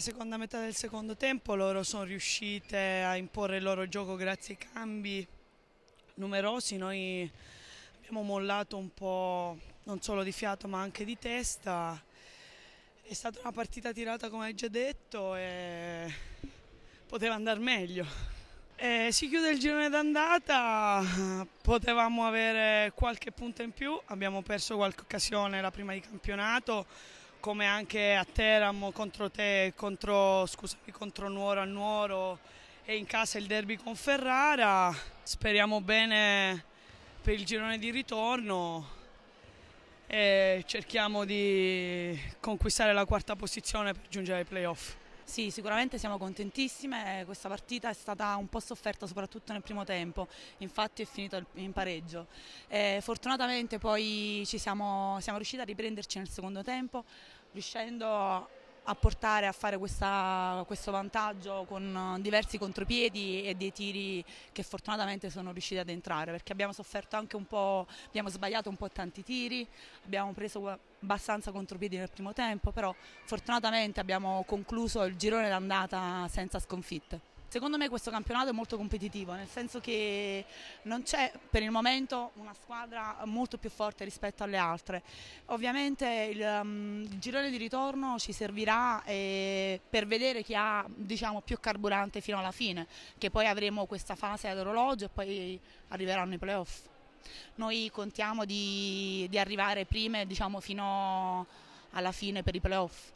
seconda metà del secondo tempo loro sono riuscite a imporre il loro gioco grazie ai cambi numerosi, noi abbiamo mollato un po' non solo di fiato ma anche di testa, è stata una partita tirata come hai già detto e poteva andare meglio. E si chiude il girone d'andata, potevamo avere qualche punto in più, abbiamo perso qualche occasione la prima di campionato, come anche a Teramo contro te, contro, scusami, contro Nuoro a Nuoro e in casa il derby con Ferrara. Speriamo bene per il girone di ritorno e cerchiamo di conquistare la quarta posizione per giungere ai playoff. Sì, sicuramente siamo contentissime, questa partita è stata un po' sofferta soprattutto nel primo tempo, infatti è finito in pareggio. Eh, fortunatamente poi siamo, siamo riusciti a riprenderci nel secondo tempo, riuscendo a portare a fare questa, questo vantaggio con eh, diversi contropiedi e dei tiri che fortunatamente sono riusciti ad entrare perché abbiamo sofferto anche un po', abbiamo sbagliato un po' tanti tiri, abbiamo preso abbastanza contropiedi nel primo tempo, però fortunatamente abbiamo concluso il girone d'andata senza sconfitte. Secondo me questo campionato è molto competitivo, nel senso che non c'è per il momento una squadra molto più forte rispetto alle altre. Ovviamente il, um, girone di ritorno ci servirà eh, per vedere chi ha diciamo, più carburante fino alla fine, che poi avremo questa fase ad orologio e poi arriveranno i playoff. Noi contiamo di, di arrivare prime diciamo, fino alla fine per i playoff.